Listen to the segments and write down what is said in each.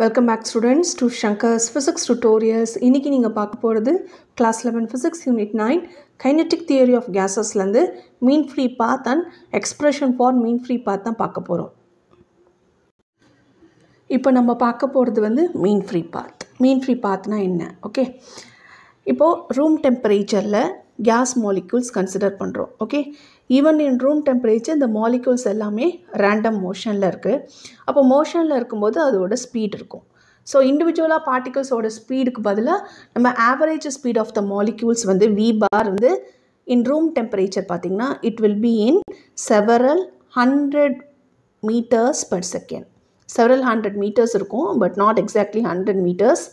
Welcome back students to Shankar's physics tutorials இன்றைக்கி நீங்கள் பார்க்க போகிறது class eleven physics unit nine kinetic theory of கேஸஸ்லேருந்து mean free path and expression for mean free path தான் பார்க்க போகிறோம் இப்போ நம்ம பார்க்க போகிறது வந்து மீன் ஃப்ரீ பாத் மீன் ஃப்ரீ பாத்னா என்ன ஓகே இப்போது ரூம் டெம்பரேச்சரில் கேஸ் மாலிக்யூல்ஸ் கன்சிடர் பண்ணுறோம் okay even in room temperature இந்த மாலிகூல்ஸ் எல்லாமே ரேண்டம் மோஷனில் இருக்குது அப்போ மோஷனில் இருக்கும்போது அதோட ஸ்பீட் இருக்கும் ஸோ இண்டிவிஜுவலாக பார்ட்டிகல்ஸோட ஸ்பீடுக்கு பதிலாக நம்ம average speed of the molecules வந்து வி பார் வந்து இன் ரூம் டெம்பரேச்சர் பார்த்திங்கன்னா it will be in several hundred meters per second several hundred meters இருக்கும் but not exactly hundred meters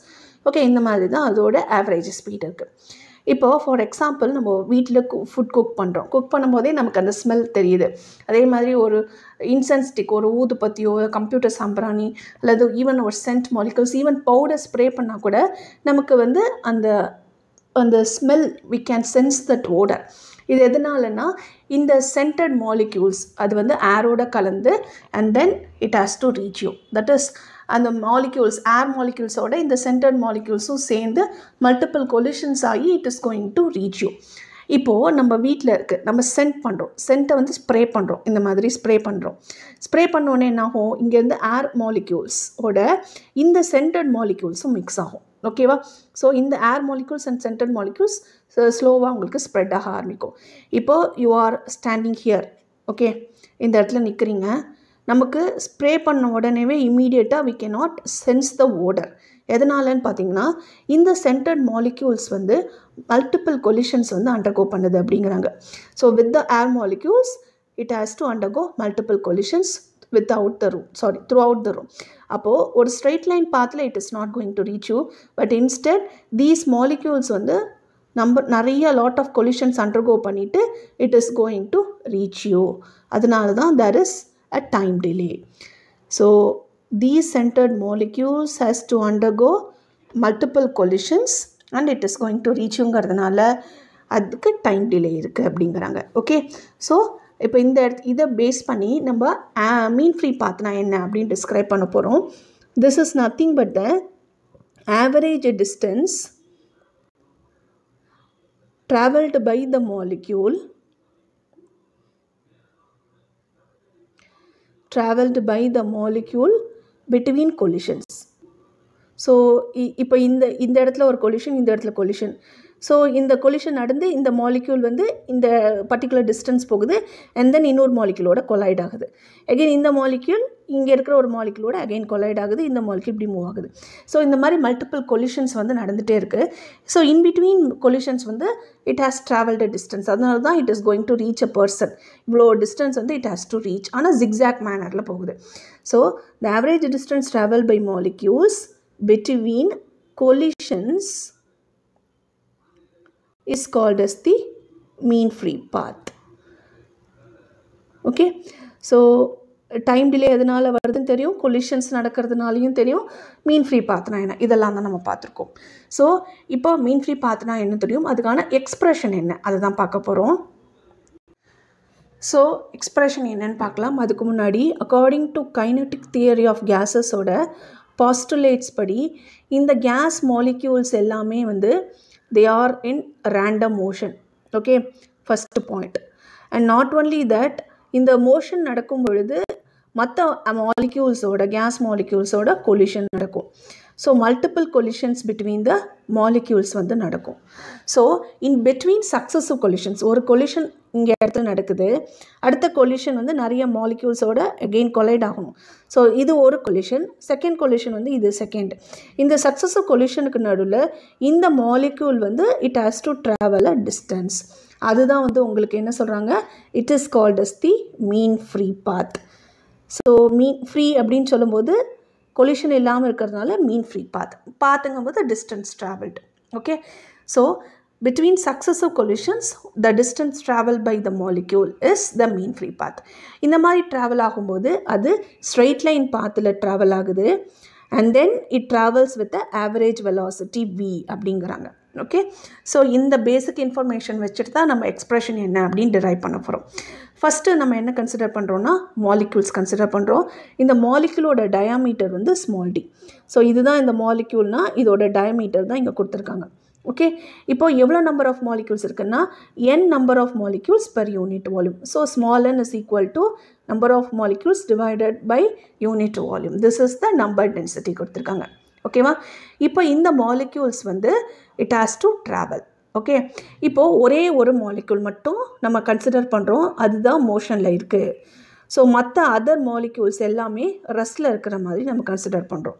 okay இந்த மாதிரி தான் அதோட ஆவரேஜ் ஸ்பீட் இருக்குது இப்போது ஃபார் எக்ஸாம்பிள் நம்ம வீட்டில் ஃபுட் குக் பண்ணுறோம் குக் பண்ணும்போதே நமக்கு அந்த ஸ்மெல் தெரியுது அதே மாதிரி ஒரு இன்சென்ஸ்டிக் ஒரு ஊதுபத்தியோ கம்ப்யூட்டர் சாம்பிராணி அல்லது ஈவன் ஒரு scent molecules even powder spray பண்ணால் கூட நமக்கு வந்து அந்த அந்த smell we can sense that odour இது எதனாலனா இந்த சென்டர்ட் மாலிக்யூல்ஸ் அது வந்து ஏரோட கலந்து and then it has to reach you that is அந்த மாலிக்யூல்ஸ் ஏர் மாலிக்யூல்ஸோட இந்த சென்டர் மாலிக்யூல்ஸும் சேர்ந்து மல்டிபிள் கொலிஷன்ஸ் ஆகி it is going to reach you இப்போது நம்ம வீட்டில் இருக்குது நம்ம சென்ட் பண்ணுறோம் சென்ட்டை வந்து ஸ்ப்ரே பண்ணுறோம் இந்த மாதிரி ஸ்ப்ரே பண்ணுறோம் ஸ்ப்ரே பண்ணோன்னே என்னாகும் இங்கேருந்து ஏர் மாலிக்யூல்ஸோட இந்த சென்டர்ட் மாலிக்யூல்ஸும் மிக்ஸ் ஆகும் ஓகேவா ஸோ இந்த air molecules and scented molecules ஸ்லோவாக உங்களுக்கு ஸ்ப்ரெட் ஆக ஆரம்பிக்கும் இப்போது you are standing here okay இந்த இடத்துல நிற்கிறீங்க நமக்கு ஸ்ப்ரே பண்ண உடனேவே இம்மீடியட்டாக we can not sense the odour எதனாலன்னு பார்த்தீங்கன்னா இந்த சென்டர்ட் மாலிக்யூல்ஸ் வந்து மல்டிபிள் கொலிஷன்ஸ் வந்து அண்டர்கோ பண்ணுது அப்படிங்கிறாங்க so with the air molecules it has to undergo multiple collisions without the room sorry throughout the room அப்போது ஒரு straight line பார்த்துல it is not going to reach you but instead these molecules வந்து நம்ப நிறைய lot of collisions undergo பண்ணிவிட்டு it is going to reach you அதனால தான் there is a time delay. So these centered molecules has to undergo multiple collisions and it is going to reachங்கிறதுனால அதுக்கு time delay இருக்குது அப்படிங்கிறாங்க okay so இப்போ இந்த இடத்து இதை பேஸ் பண்ணி நம்ம மீன் ஃப்ரீ பாத்னா என்ன அப்படின்னு டிஸ்கிரைப் பண்ண போகிறோம் this is nothing but the average distance travelled by the molecule travelled by the molecule between collisions so இப்போ இந்த இந்த இடத்துல ஒரு கொலிஷன் இந்த இடத்துல கொலிஷன் ஸோ இந்த கொலிஷன் நடந்து இந்த மாலிக்யூல் வந்து இந்த பர்டிகுலர் டிஸ்டன்ஸ் போகுது அண்ட் தென் இன்னொரு மாலிக்யூலோட கொலைட் ஆகுது அகெயின் இந்த மாலிக்யூல் இங்கே இருக்கிற ஒரு மாலிக்யூலோட அகெயின் கொலைட் ஆகுது இந்த மாலிக்யூல் இப்படி மூவ் ஆகுது ஸோ இந்த மாதிரி மல்டிபிள் கொலிஷன்ஸ் வந்து நடந்துகிட்டே இருக்குது ஸோ இன் பிட்வீன் கொலிஷன்ஸ் வந்து இட் ஹாஸ் ட்ராவல்டு டிஸ்டன்ஸ் அதனால தான் it is going to reach a person இவ்வளோ டிஸ்டன்ஸ் வந்து இட் ஹாஸ் டு ரீச் ஆனால் ஜிக்ஸாக் மேனரில் போகுது so the average distance travel by molecules between collisions is called as the mean free path okay so time delay எதனால் வருதுன்னு தெரியும் collisions நடக்கிறதுனாலையும் தெரியும் மீன் free பாத்னா என்ன இதெல்லாம் தான் நம்ம பார்த்துருக்கோம் ஸோ இப்போ மீன் ஃப்ரீ பாத்னா என்ன தெரியும் அதுக்கான எக்ஸ்ப்ரெஷன் என்ன அதுதான் பார்க்க போகிறோம் ஸோ எக்ஸ்ப்ரெஷன் என்னன்னு பார்க்கலாம் அதுக்கு முன்னாடி according to kinetic theory of கேஸஸோட பாஸ்டுலேட்ஸ் படி இந்த கேஸ் மாலிக்யூல்ஸ் எல்லாமே வந்து they are in random motion okay first point and not only that இந்த மோஷன் நடக்கும் பொழுது மற்ற மாலிக்யூல்ஸோட கேஸ் மாலிக்யூல்ஸோட கொலிஷன் நடக்கும் so multiple collisions between the molecules வந்து நடக்கும் so in between successive collisions ஒரு கொலிஷன் இங்கே இடத்துல நடக்குது அடுத்த கொலிஷன் வந்து நிறைய மாலிக்யூல்ஸோட அகெயின் கொலைட் ஆகணும் ஸோ இது ஒரு கொலிஷன் செகண்ட் கொலிஷன் வந்து இது செகண்ட் இந்த சக்ஸஸிவ் கொலிஷனுக்கு நடுவில் இந்த மாலிக்யூல் வந்து it has to travel a distance அதுதான் வந்து உங்களுக்கு என்ன சொல்கிறாங்க it is called as the mean free path so mean free அப்படின்னு சொல்லும்போது கொலிஷன் இல்லாமல் இருக்கிறதுனால மீன் ஃப்ரீ பாத் பார்த்துங்கும் போது distance travelled okay so between successive collisions the distance travel by the molecule is the mean free path இந்த மாதிரி travel ஆகும்போது அது ஸ்ட்ரெயிட் லைன் பாத்தில் ட்ராவல் ஆகுது and then it travels with average velocity v அப்படிங்கிறாங்க okay so இந்த basic information வச்சுட்டு தான் நம்ம எக்ஸ்ப்ரெஷன் என்ன அப்படின்னு டிரைவ் பண்ண போகிறோம் ஃபஸ்ட்டு நம்ம என்ன கன்சிடர் பண்ணுறோன்னா மாலிக்யூல்ஸ் கன்சிடர் பண்ணுறோம் இந்த மாலிக்யூலோட டயாமீட்டர் வந்து ஸ்மால் டி ஸோ இதுதான் இந்த மாலிக்யூல்னால் இதோட டயாமீட்டர் தான் இங்கே கொடுத்துருக்காங்க ஓகே இப்போ எவ்வளோ நம்பர் ஆஃப் மாலிக்யூல்ஸ் இருக்குன்னா n number of molecules per unit volume so small n is equal to number of molecules divided by unit volume this is the number density கொடுத்துருக்காங்க ஓகேவா இப்போ இந்த மாலிக்யூல்ஸ் வந்து it has to travel okay இப்போது ஒரே ஒரு molecule மட்டும் நம்ம கன்சிடர் பண்ணுறோம் அதுதான் மோஷனில் இருக்குது ஸோ மற்ற அதர் மாலிக்யூல்ஸ் எல்லாமே ரெஸ்ட்டில் இருக்கிற மாதிரி நம்ம கன்சிடர் பண்ணுறோம்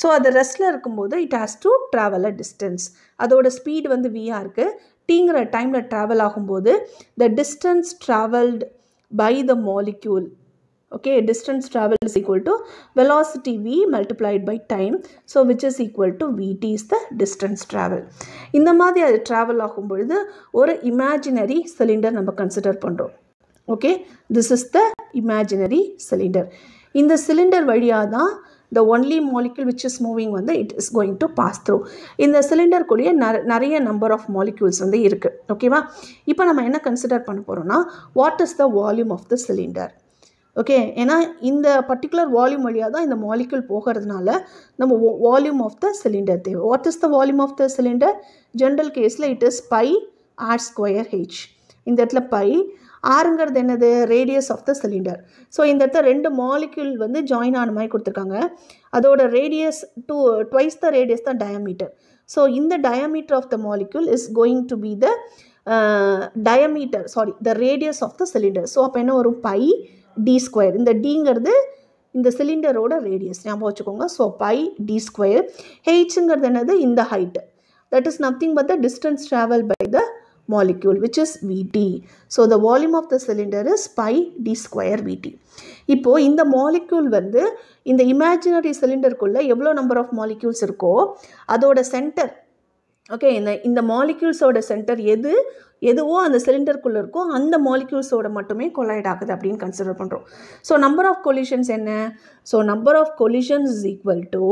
ஸோ அது ரெஸ்ட்டில் இருக்கும்போது it has to travel a distance அதோட ஸ்பீடு வந்து வியாக இருக்குது டீங்கிற டைமில் ட்ராவல் ஆகும்போது the distance travelled by the molecule okay distance traveled is equal to velocity v multiplied by time so which is equal to vt is the distance travel இந்த மாதிரி அது ட்ராவல் ஆகும் பொழுது ஒரு இமேஜினரி சிலிண்டர் நம்ம consider பண்ணுறோம் okay this is the imaginary cylinder இந்த cylinder வழியாக தான் the only molecule which is moving வந்து it is going to pass through இந்த சிலிண்டருக்குள்ளேயே நிறைய நம்பர் ஆஃப் மாலிக்யூல்ஸ் வந்து இருக்குது ஓகேவா இப்போ நம்ம என்ன கன்சிடர் பண்ண போகிறோம்னா what is the volume of the cylinder okay ஏன்னா இந்த பர்டிகுலர் வால்யூம் வழியாக தான் இந்த மாலிக்யூல் போகிறதுனால நம்ம வால்யூம் ஆஃப் த சிலிண்டர் தேவை what is the volume of the cylinder general கேஸில் it is pi r square h இந்த இடத்துல பை ஆறுங்கிறது என்னது radius of the cylinder so இந்த இடத்துல ரெண்டு மாலிக்யூல் வந்து ஜாயின் ஆன மாதிரி கொடுத்துருக்காங்க அதோட radius to twice the radius தான் டயாமீட்டர் ஸோ இந்த diameter of the molecule is going to be the diameter sorry the radius of the cylinder so அப்போ என்ன வரும் பை டி ஸ்கொயர் இந்த டிங்கிறது இந்த சிலிண்டரோட ரேடியஸ் ஞாபகம் வச்சுக்கோங்க ஸோ பை டி ஸ்கொயர் ஹெச்ங்கிறது என்னது இந்த height that is nothing but the distance travel by the molecule which is v t so the volume of the cylinder is pi D square v t இப்போது இந்த molecule வந்து இந்த imaginary சிலிண்டருக்குள்ளே எவ்வளோ number of molecules இருக்கோ அதோட சென்டர் ஓகே இந்த இந்த மாலிக்யூல்ஸோட centre எது எதுவோ அந்த சிலிண்டருக்குள்ளே இருக்கோ அந்த மாலிக்யூல்ஸோட மட்டுமே கொலைட் ஆகுது அப்படின்னு கன்சிடர் பண்ணுறோம் ஸோ நம்பர் ஆஃப் கொலிஷன்ஸ் என்ன so number of collisions is equal to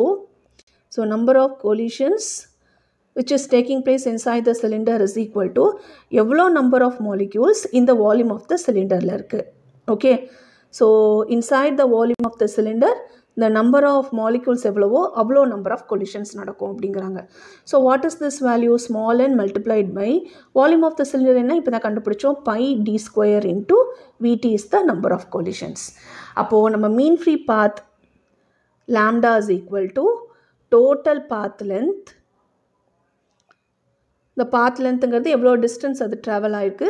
so number of collisions which is taking place inside the cylinder is equal to எவ்வளோ நம்பர் ஆஃப் மாலிக்யூல்ஸ் இந்த வால்யூம் ஆஃப் த சிலிண்டரில் இருக்குது okay so inside the volume of the cylinder இந்த number of molecules எவ்வளவோ அவ்வளோ number of collisions நடக்கும் அப்படிங்கிறாங்க so what is this value small and multiplied by volume of the cylinder என்ன இப்போ தான் கண்டுபிடிச்சோம் pi D square into v t is the number of collisions அப்போது நம்ம mean free path lambda is equal to total path length இந்த path லென்த்துங்கிறது எவ்வளோ distance அது travel ஆகிருக்கு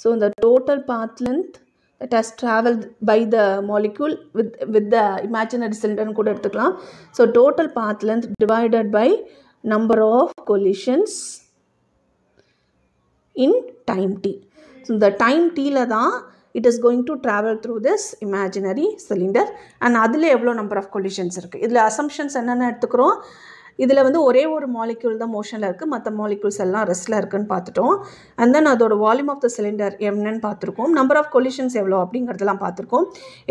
ஸோ இந்த total path length that has traveled by the molecule with with the imaginary cylinder கூட எடுத்துக்கலாம் so total path length divided by number of collisions in time t so the time t ல தான் it is going to travel through this imaginary cylinder and அதில் எவ்வளோ number of collisions இருக்குது இதில் assumptions என்னென்ன எடுத்துக்கிறோம் இதில் வந்து ஒரே ஒரு மாலிக்யூல் தான் மோஷனில் இருக்குது மற்ற மாலிக்யூல்ஸ் எல்லாம் ரெஸ்ட்டில் இருக்குன்னு பார்த்துட்டோம் அண்ட் தென் அதோட வால்யூம் ஆஃப் த சிலிண்டர் என்னன்னு பார்த்துருக்கோம் நம்பர் ஆஃப் கொலிஷன்ஸ் எவ்வளோ அப்படிங்கிறதெல்லாம் பார்த்துருக்கோம்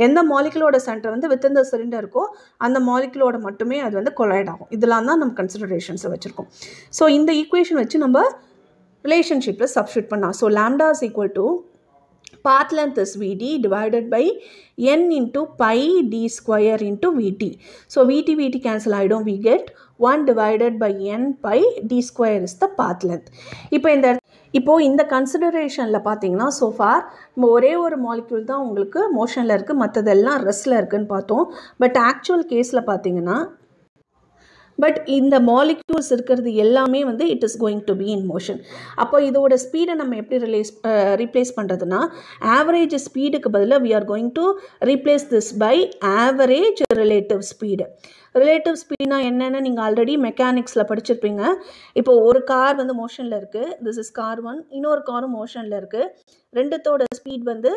எந்த மாலிக்யூலோட சென்டர் வந்து வித் இந்த சிலிண்டர் இருக்கோ அந்த மாலிக்யூலோட மட்டுமே அது வந்து கொலைட் ஆகும் இதெல்லாம் தான் நம்ம கன்சிடரேஷன்ஸை வச்சுருக்கோம் ஸோ இந்த ஈக்குவேஷன் வச்சு நம்ம ரிலேஷன்ஷிப்பில் சப்ஸ்டியூட் பண்ணலாம் so lambda's equal to path length is v t divided by n into pi D square into v t so v t v t cancel ஆகிடும் we get one divided by n pi D square is the path length இப்போ இந்த இப்போது இந்த கன்சிடரேஷனில் பார்த்தீங்கன்னா so for நம்ம ஒரே ஒரு molecule தான் உங்களுக்கு மோஷனில் இருக்குது மற்றதெல்லாம் ரெஸ்ட்டில் இருக்குதுன்னு பார்த்தோம் பட் ஆக்சுவல் கேஸில் பார்த்தீங்கன்னா பட் இந்த மாலிக்யூல்ஸ் இருக்கிறது எல்லாமே வந்து it is going to be in motion அப்போ இதோட ஸ்பீடை நம்ம எப்படி ரிலேஸ் ரீப்ளேஸ் பண்ணுறதுனா ஆவரேஜ் ஸ்பீடுக்கு பதிலாக we are going to replace this by average relative speed relative ஸ்பீடாக என்னென்னு நீங்கள் ஆல்ரெடி மெக்கானிக்ஸில் படிச்சிருப்பீங்க இப்போ ஒரு கார் வந்து மோஷனில் இருக்குது திஸ் இஸ் கார் ஒன் இன்னொரு காரும் மோஷனில் இருக்குது ரெண்டுத்தோட ஸ்பீட் வந்து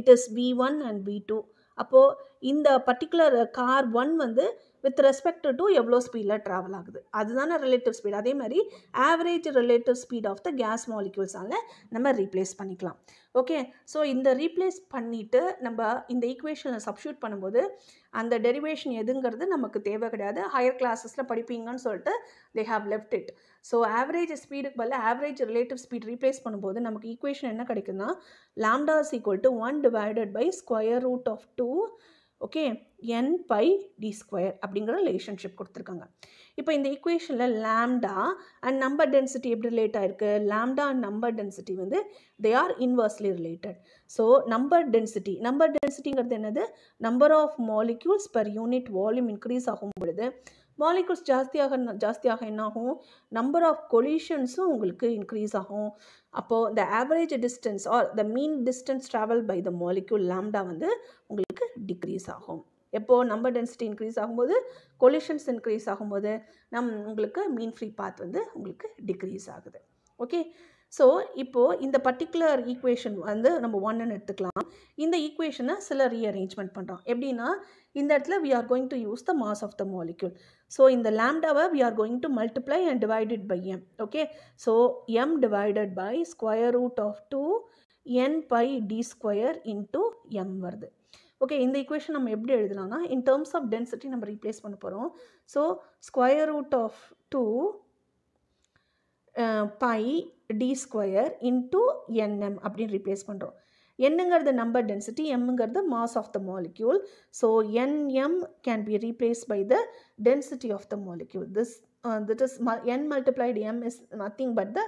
it is v one and v two அப்போது இந்த பர்டிகுலர் கார் ஒன் வந்து வித் ரெஸ்பெக்ட் டு எவ்வளோ ஸ்பீடில் ட்ராவல் ஆகுது அதுதானே ரிலேட்டிவ் ஸ்பீட் அதே மாதிரி average relative speed of the gas மாலிக்யூல்ஸால் நம்ம ரீப்ளேஸ் பண்ணிக்கலாம் ஓகே ஸோ இந்த ரீப்ளேஸ் பண்ணிவிட்டு நம்ம இந்த ஈக்குவேஷனை சப்ஷூட் பண்ணும்போது அந்த டெரிவேஷன் எதுங்கிறது நமக்கு தேவை கிடையாது ஹையர் கிளாஸஸில் படிப்பீங்கன்னு சொல்லிட்டு they have left it so average ஸ்பீடுக்கு பதில் ஆவரேஜ் ரிலேட்டிவ் ஸ்பீட் ரீப்ளேஸ் பண்ணும்போது நமக்கு ஈக்குவேஷன் என்ன கிடைக்குன்னா lambda's equal to one divided by square root of two okay n pi D square அப்படிங்கிற ரிலேஷன்ஷிப் கொடுத்துருக்காங்க இப்போ இந்த ஈக்குவேஷனில் லேம்டா அண்ட் நம்பர் டென்சிட்டி எப்படி ரிலேட் ஆகிருக்கு லேம்டா அண்ட் நம்பர் டென்சிட்டி வந்து they are inversely related so number density number டென்சிட்டிங்கிறது என்னது number of molecules per unit volume increase ஆகும் பொழுது மாலிகுல்ஸ் ஜாஸ்தியாக ஜாஸ்தியாக என்னாகும் நம்பர் ஆஃப் கொலிஷன்ஸும் உங்களுக்கு இன்க்ரீஸ் ஆகும் அப்போது the average distance or the mean distance travel by the molecule lambda வந்து உங்களுக்கு டிக்ரீஸ் ஆகும் எப்போது நம்பர் டென்சிட்டி இன்க்ரீஸ் ஆகும்போது கொலிஷன்ஸ் இன்க்ரீஸ் ஆகும்போது நம் உங்களுக்கு மீன் ஃப்ரீ பாத் வந்து உங்களுக்கு டிக்ரீஸ் ஆகுது ஓகே ஸோ இப்போது இந்த பர்டிகுலர் ஈக்குவேஷன் வந்து நம்ம ஒன்றுன்னு எடுத்துக்கலாம் இந்த ஈக்குவேஷனை சில ரீஅரேஞ்ச்மெண்ட் பண்ணுறோம் எப்படின்னா இந்த இடத்துல we are going to use the mass of the molecule so இந்த லேம்டாவை we are going to multiply and divided by M okay so M divided by square root of two N pi D square into M வருது okay இந்த equation நம்ம எப்படி எழுதலாம்னா in terms of density நம்ம replace பண்ண போகிறோம் so square root of two pi D square into N M அப்படின்னு replace பண்ணுறோம் என்னங்கிறது நம்பர் டென்சிட்டி எம்ங்கிறது mass of the molecule so N M can be replace by the density of the molecule this that is N multiplied M is nothing but the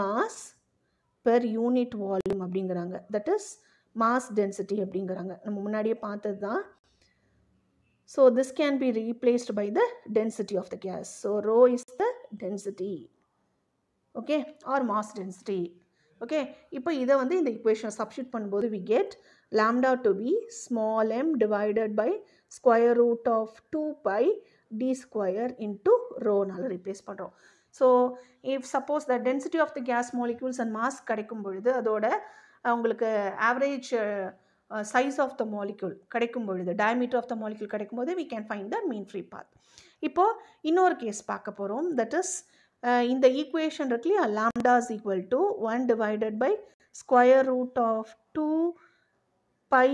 mass per unit volume அப்படிங்கிறாங்க that is mass density அப்படிங்கிறாங்க நம்ம முன்னாடியே பார்த்தது தான் so this can be replaced by the density of the gas so rho is the density okay or mass density okay இப்போ இதை வந்து இந்த இக்குவேஷன் சப்ஷூட் பண்ணும்போது we get lambda to be small m divided by square root of 2 pi d square into rho நால replace பண்ணுறோம் so if suppose the density of the gas molecules and mass கிடைக்கும் பொழுது அதோட உங்களுக்கு average size of the molecule கிடைக்கும் பொழுது diameter of the molecule கிடைக்கும் போது we can find the mean free path இப்போது இன்னொரு கேஸ் பார்க்க போகிறோம் தட் இஸ் இந்த ஈக்குவேஷன் இருக்கு இல்லையா lambda is equal to one divided by square root of two pi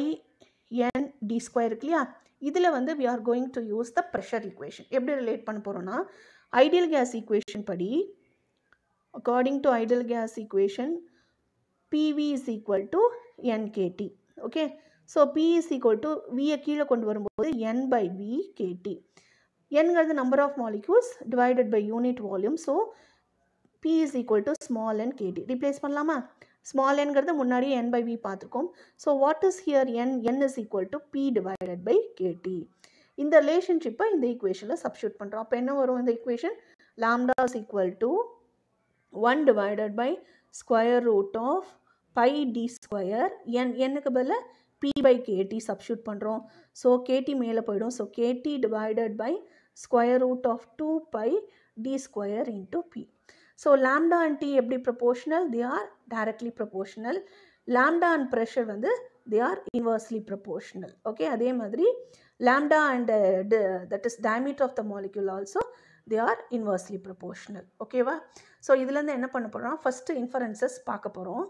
N D square இருக்கு இல்லையா இதில் வந்து we are going to use the pressure equation எப்படி ரிலேட் பண்ண போகிறோன்னா ஐடியல் கேஸ் ஈக்குவேஷன் படி according to ideal gas equation PV is equal to NKT. Okay. So, P is equal to V Vயை கீல கொண்டு வரும்போது N by V KT. N கருது number of molecules divided by unit volume. So, P is equal to small n KT. Replace பண்ணலாமா? small n கருது முன்னாடி N by V பார்த்துக்கும். So, what is here N? N is equal to P divided by KT. இந்த relationship இந்த equationல substitute பண்ணிரும். அப்பு என்ன வரும் இந்த equation? Lambda is equal to 1 divided by square root of pi D square N என்னுக்கு பதில் P by கேடி சப்ஷூட் பண்ணுறோம் so K T மேலே போயிடும் so K T divided by square root of two pi D square into P so lambda and D எப்படி proportional they are directly proportional lambda and pressure வந்து they are inversely proportional okay அதே மாதிரி lambda and that is diameter of the molecule also they are inversely proportional ஓகேவா so இதுலேருந்து என்ன பண்ண போகிறோம் first inferences பார்க்க போகிறோம்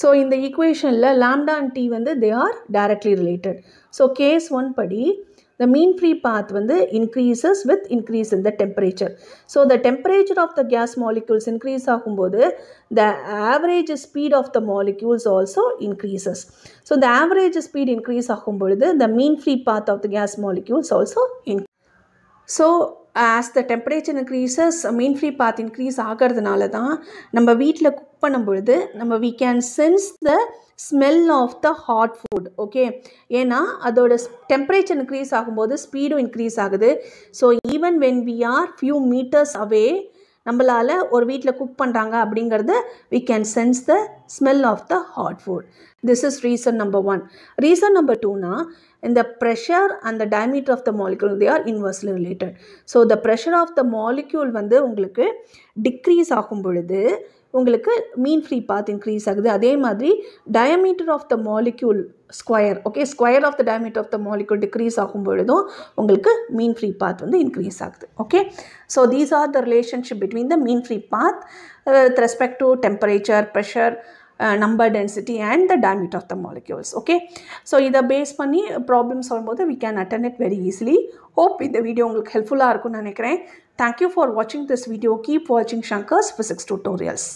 ஸோ இந்த ஈக்குவேஷனில் லாம்டா அண்ட் டி வந்து they are directly related so case one படி the mean free path when the increases with increase in the temperature so the temperature of the gas molecules increase ஆகும்போது the average speed of the molecules also increases so the average speed increase ஆகும்பொழுது the mean free path of the gas molecules also increase so as the temperature increases mean free path increase ஆகிறதுனால தான் நம்ம வீட்டில் பண்ணும் பொழுது நம்ம we can sense the smell of the hot food okay ஏன்னா அதோட டெம்பரேச்சர் இன்க்ரீஸ் ஆகும்போது ஸ்பீடும் இன்க்ரீஸ் ஆகுது so even when we are few metres away நம்மளால் ஒரு வீட்டில் குக் பண்ணுறாங்க அப்படிங்கிறத we can sense the smell of the hot food this is reason number one reason number டூனா இந்த pressure and the diameter of the molecule they are inversely related so the pressure of the molecule வந்து உங்களுக்கு decrease ஆகும் பொழுது உங்களுக்கு mean free பாத் increase ஆகுது அதே மாதிரி diameter of the molecule square okay square of the diameter of the molecule decrease ஆகும் பொழுதும் உங்களுக்கு மீன் ஃப்ரீ பாத் வந்து இன்க்ரீஸ் ஆகுது okay so these are the relationship between the mean free path with respect to temperature pressure number density and the diameter of the molecules okay so இதை base பண்ணி problem போது we can attend it very easily hope இந்த video உங்களுக்கு ஹெல்ப்ஃபுல்லாக இருக்கும்னு நினைக்கிறேன் thank you for வாட்சிங் this video keep வாட்சிங் ஷங்கர்ஸ் ஃபிசிக்ஸ் டூட்டோரியல்ஸ்